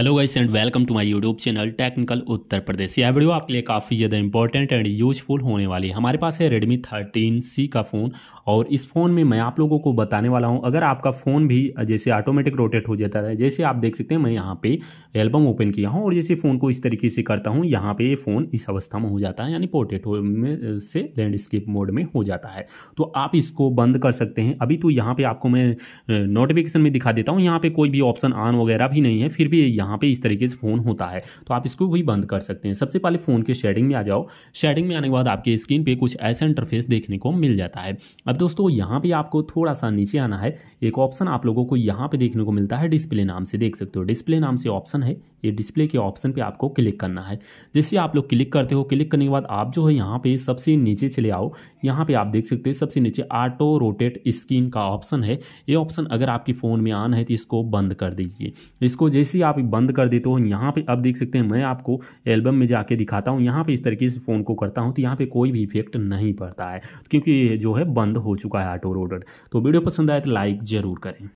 hello guys and welcome to my YouTube channel technical Uttar Pradesh यह video आपके लिए काफ़ी ज़्यादा इंपॉर्टेंट एंड यूजफुल होने वाली है हमारे पास है रेडमी थर्टीन सी का फ़ोन और इस फ़ोन में मैं आप लोगों को बताने वाला हूं अगर आपका फ़ोन भी जैसे ऑटोमेटिक रोटेट हो जाता है जैसे आप देख सकते हैं मैं यहाँ पर एल्बम ओपन किया हूँ और जैसे फ़ोन को इस तरीके से करता हूँ यहाँ पर ये फ़ोन इस अवस्था में हो जाता है यानी पोर्ट्रेट में से लैंडस्केप मोड में हो जाता है तो आप इसको बंद कर सकते हैं अभी तो यहाँ पर आपको मैं नोटिफिकेशन में दिखा देता हूँ यहाँ पर कोई भी ऑप्शन ऑन वगैरह भी नहीं है फिर भी यहाँ यहाँ पे इस तरीके से फ़ोन होता है तो आप इसको भी बंद कर सकते हैं सबसे पहले फ़ोन के शेडिंग में आ जाओ शेडिंग में आने के बाद आपके स्क्रीन पे कुछ ऐसा इंटरफेस देखने को मिल जाता है अब दोस्तों यहाँ पे आपको थोड़ा सा नीचे आना है एक ऑप्शन आप लोगों को यहाँ पर देखने को मिलता है डिस्प्ले नाम से देख सकते हो डिस्प्ले नाम से ऑप्शन है ये डिस्प्ले के ऑप्शन पर आपको क्लिक करना है जैसे आप लोग क्लिक करते हो क्लिक करने के बाद आप जो है यहाँ पे सबसे नीचे चले आओ यहाँ पे आप देख सकते हो सबसे नीचे ऑटो रोटेट स्क्रीन का ऑप्शन है ये ऑप्शन अगर आपके फ़ोन में आना है तो इसको बंद कर दीजिए इसको जैसे ही आप बंद बंद कर देते हो यहाँ पे अब देख सकते हैं मैं आपको एल्बम में जाके दिखाता हूँ यहाँ पे इस तरीके से फ़ोन को करता हूँ तो यहाँ पे कोई भी इफेक्ट नहीं पड़ता है क्योंकि जो है बंद हो चुका है ऑटो रोडर तो वीडियो पसंद आए तो लाइक ज़रूर करें